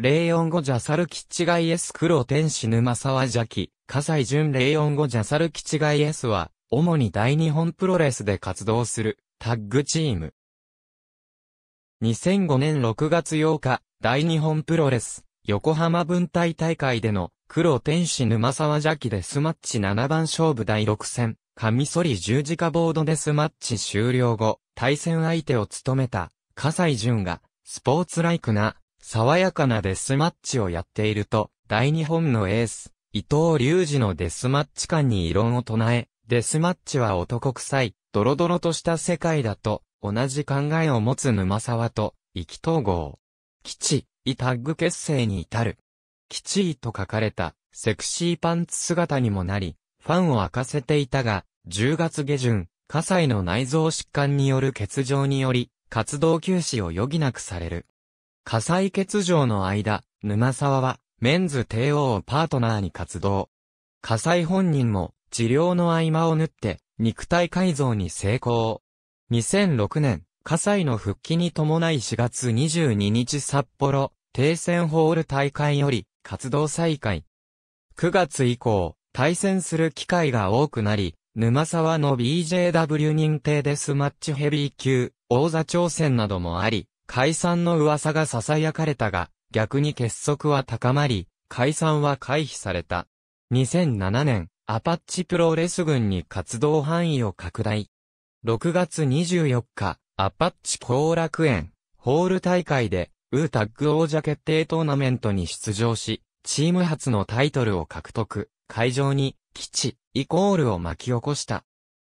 04ジャサルキッチガイエス黒天使沼沢ャキ、葛西純045ジャサルキチガイエスは、主に大日本プロレスで活動する、タッグチーム。2005年6月8日、大日本プロレス、横浜分隊大会での、黒天使沼沢ャキデスマッチ7番勝負第6戦、カミソリ十字架ボードデスマッチ終了後、対戦相手を務めた、葛西純が、スポーツライクな、爽やかなデスマッチをやっていると、大日本のエース、伊藤隆二のデスマッチ感に異論を唱え、デスマッチは男臭い、ドロドロとした世界だと、同じ考えを持つ沼沢と、意気統合。基地、イタッグ結成に至る。基地と書かれた、セクシーパンツ姿にもなり、ファンを沸かせていたが、10月下旬、火災の内臓疾患による欠場により、活動休止を余儀なくされる。火災欠場の間、沼沢は、メンズ帝王をパートナーに活動。火災本人も、治療の合間を縫って、肉体改造に成功。2006年、火災の復帰に伴い4月22日札幌、停戦ホール大会より、活動再開。9月以降、対戦する機会が多くなり、沼沢の BJW 認定デスマッチヘビー級、王座挑戦などもあり、解散の噂が囁かれたが、逆に結束は高まり、解散は回避された。2007年、アパッチプロレス軍に活動範囲を拡大。6月24日、アパッチ後楽園、ホール大会で、ウータッグ王者決定トーナメントに出場し、チーム初のタイトルを獲得、会場に、基地、イコールを巻き起こした。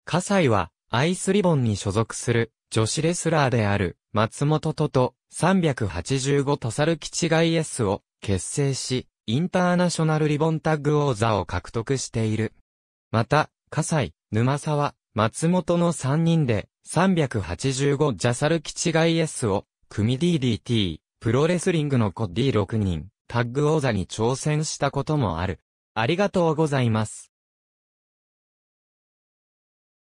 葛西は、アイスリボンに所属する、女子レスラーである、松本とと385とサルキチガイ S を結成し、インターナショナルリボンタッグ王座を獲得している。また、葛西、沼沢、松本の3人で385ジャサルキチガイ S を組 DDT、プロレスリングの子 D6 人、タッグ王座に挑戦したこともある。ありがとうございます。